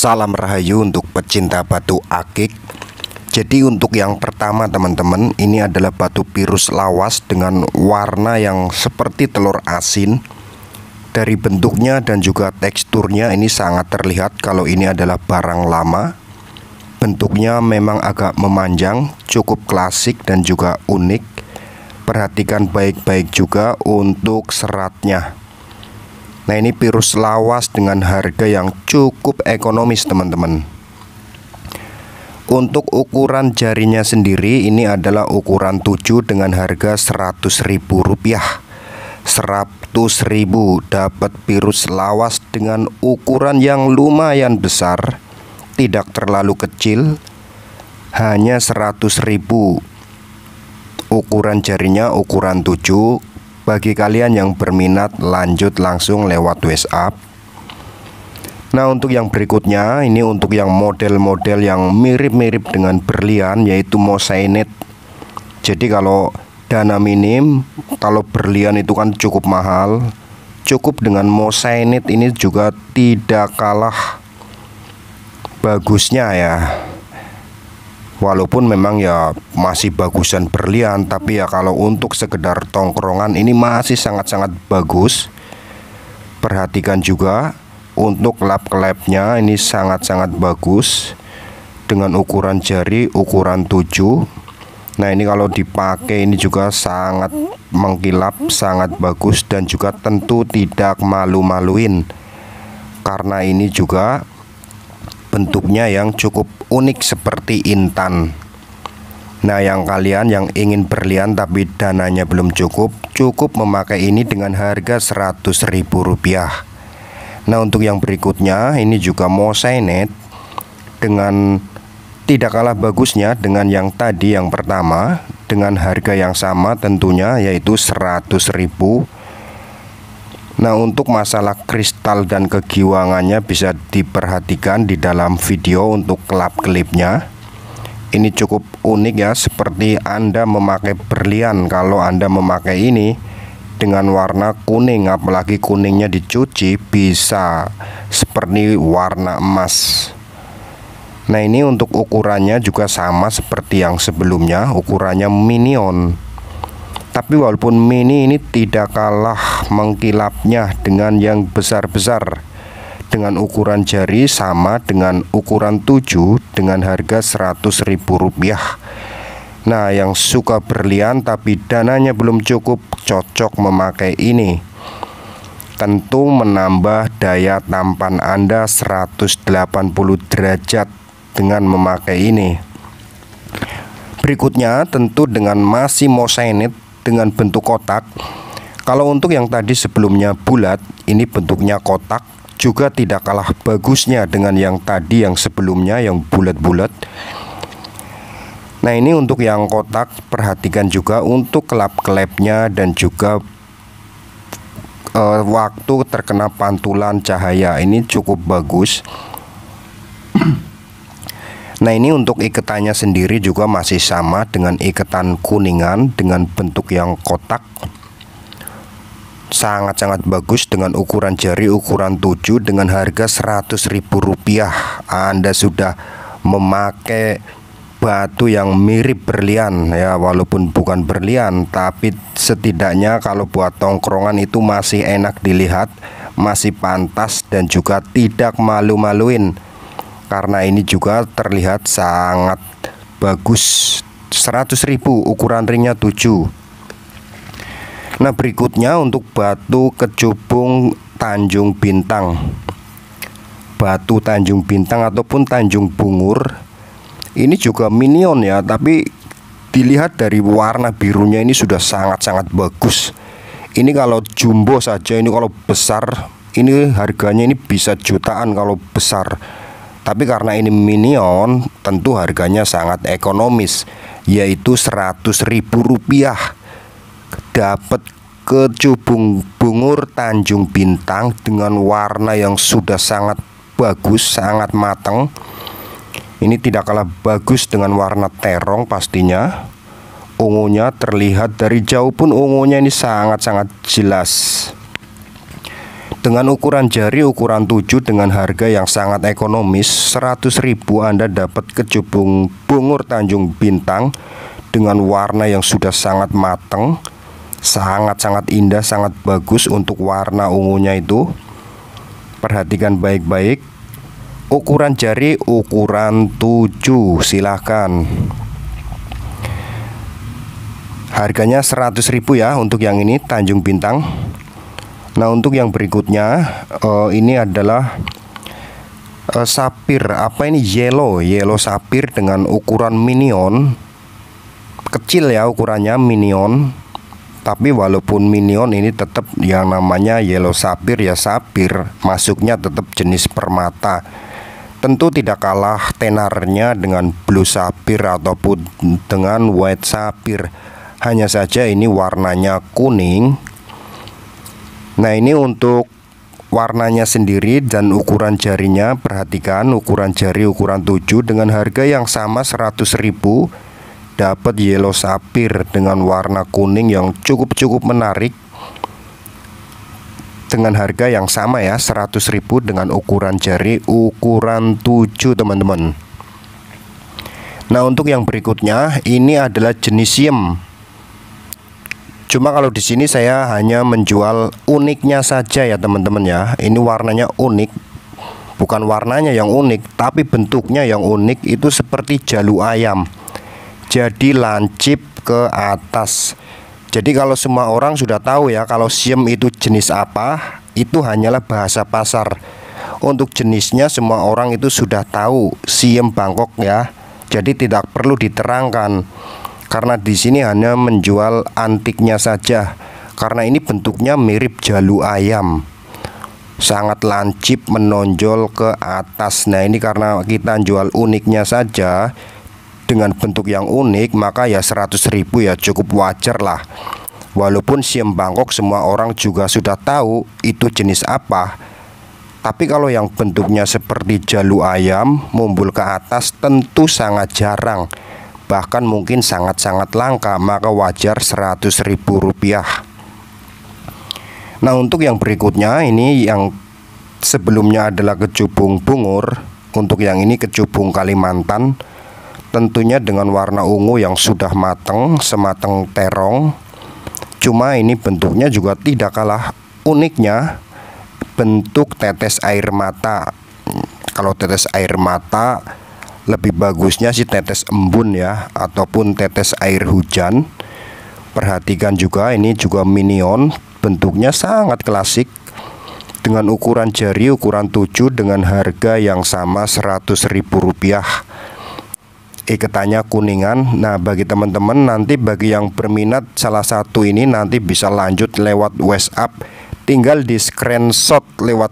Salam rahayu untuk pecinta batu akik Jadi untuk yang pertama teman-teman Ini adalah batu virus lawas dengan warna yang seperti telur asin Dari bentuknya dan juga teksturnya ini sangat terlihat Kalau ini adalah barang lama Bentuknya memang agak memanjang Cukup klasik dan juga unik Perhatikan baik-baik juga untuk seratnya Nah ini virus lawas dengan harga yang cukup ekonomis teman-teman Untuk ukuran jarinya sendiri ini adalah ukuran 7 dengan harga Rp100.000 100.000 dapat virus lawas dengan ukuran yang lumayan besar Tidak terlalu kecil Hanya 100.000 Ukuran jarinya ukuran 7 bagi kalian yang berminat lanjut langsung lewat WhatsApp Nah untuk yang berikutnya ini untuk yang model-model yang mirip-mirip dengan berlian yaitu mosainet Jadi kalau dana minim kalau berlian itu kan cukup mahal Cukup dengan mosainet ini juga tidak kalah bagusnya ya walaupun memang ya masih bagusan berlian tapi ya kalau untuk sekedar tongkrongan ini masih sangat-sangat bagus perhatikan juga untuk lap klepnya ini sangat-sangat bagus dengan ukuran jari ukuran 7 Nah ini kalau dipakai ini juga sangat mengkilap, sangat bagus dan juga tentu tidak malu-maluin Karena ini juga bentuknya yang cukup unik seperti intan. Nah, yang kalian yang ingin berlian tapi dananya belum cukup, cukup memakai ini dengan harga Rp100.000. Nah, untuk yang berikutnya ini juga mosainet dengan tidak kalah bagusnya dengan yang tadi yang pertama dengan harga yang sama tentunya yaitu Rp100.000 Nah untuk masalah kristal dan kegiwangannya bisa diperhatikan di dalam video untuk kelap-kelipnya Ini cukup unik ya seperti Anda memakai berlian kalau Anda memakai ini dengan warna kuning apalagi kuningnya dicuci bisa seperti warna emas Nah ini untuk ukurannya juga sama seperti yang sebelumnya ukurannya minion tapi walaupun mini ini tidak kalah mengkilapnya dengan yang besar-besar dengan ukuran jari sama dengan ukuran 7 dengan harga Rp100.000. Nah, yang suka berlian tapi dananya belum cukup cocok memakai ini. Tentu menambah daya tampan Anda 180 derajat dengan memakai ini. Berikutnya tentu dengan masih Sainet dengan bentuk kotak. Kalau untuk yang tadi sebelumnya bulat, ini bentuknya kotak juga tidak kalah bagusnya dengan yang tadi yang sebelumnya yang bulat-bulat. Nah, ini untuk yang kotak perhatikan juga untuk kelap-kelapnya dan juga uh, waktu terkena pantulan cahaya. Ini cukup bagus. Nah ini untuk iketannya sendiri juga masih sama dengan iketan kuningan dengan bentuk yang kotak sangat-sangat bagus dengan ukuran jari ukuran 7 dengan harga Rp100.000 Anda sudah memakai batu yang mirip berlian ya walaupun bukan berlian tapi setidaknya kalau buat tongkrongan itu masih enak dilihat masih pantas dan juga tidak malu-maluin karena ini juga terlihat sangat bagus 100.000 ukuran ringnya 7 nah berikutnya untuk batu kecubung Tanjung Bintang batu Tanjung Bintang ataupun Tanjung Bungur ini juga minion ya tapi dilihat dari warna birunya ini sudah sangat-sangat bagus ini kalau jumbo saja ini kalau besar ini harganya ini bisa jutaan kalau besar tapi karena ini minion, tentu harganya sangat ekonomis, yaitu Rp100.000. Dapat ke Bungur Tanjung Bintang dengan warna yang sudah sangat bagus, sangat matang. Ini tidak kalah bagus dengan warna terong pastinya. Ungunya terlihat dari jauh pun ungunya ini sangat-sangat jelas. Dengan ukuran jari ukuran 7 dengan harga yang sangat ekonomis 100.000 Anda dapat kecubung bungur Tanjung Bintang dengan warna yang sudah sangat mateng sangat-sangat indah sangat bagus untuk warna ungunya itu perhatikan baik-baik ukuran jari ukuran 7 silahkan harganya 100.000 ya untuk yang ini Tanjung Bintang Nah, untuk yang berikutnya uh, ini adalah uh, sapir. Apa ini yellow? Yellow sapir dengan ukuran minion. Kecil ya ukurannya minion. Tapi walaupun minion ini tetap yang namanya yellow sapir ya sapir, masuknya tetap jenis permata. Tentu tidak kalah tenarnya dengan blue sapir ataupun dengan white sapir. Hanya saja ini warnanya kuning Nah ini untuk warnanya sendiri dan ukuran jarinya perhatikan ukuran jari ukuran 7 dengan harga yang sama ribu dapat yellow sapphire dengan warna kuning yang cukup-cukup menarik dengan harga yang sama ya ribu dengan ukuran jari ukuran 7 teman-teman Nah untuk yang berikutnya ini adalah jenis Cuma kalau di sini saya hanya menjual uniknya saja ya teman-teman ya. Ini warnanya unik. Bukan warnanya yang unik, tapi bentuknya yang unik itu seperti jalu ayam. Jadi lancip ke atas. Jadi kalau semua orang sudah tahu ya kalau siem itu jenis apa, itu hanyalah bahasa pasar. Untuk jenisnya semua orang itu sudah tahu siem Bangkok ya. Jadi tidak perlu diterangkan karena di sini hanya menjual antiknya saja karena ini bentuknya mirip jalu ayam sangat lancip menonjol ke atas nah ini karena kita jual uniknya saja dengan bentuk yang unik maka ya 100.000 ya cukup wajar lah walaupun siem bangkok semua orang juga sudah tahu itu jenis apa tapi kalau yang bentuknya seperti jalu ayam mumbul ke atas tentu sangat jarang bahkan mungkin sangat-sangat langka maka wajar Rp100.000 Nah untuk yang berikutnya ini yang sebelumnya adalah kecubung bungur untuk yang ini kecubung Kalimantan tentunya dengan warna ungu yang sudah mateng semateng terong cuma ini bentuknya juga tidak kalah uniknya bentuk tetes air mata kalau tetes air mata lebih bagusnya sih tetes embun ya ataupun tetes air hujan perhatikan juga ini juga minion bentuknya sangat klasik dengan ukuran jari ukuran 7 dengan harga yang sama Rp100.000 iketannya kuningan Nah bagi teman-teman nanti bagi yang berminat salah satu ini nanti bisa lanjut lewat WhatsApp tinggal di screenshot lewat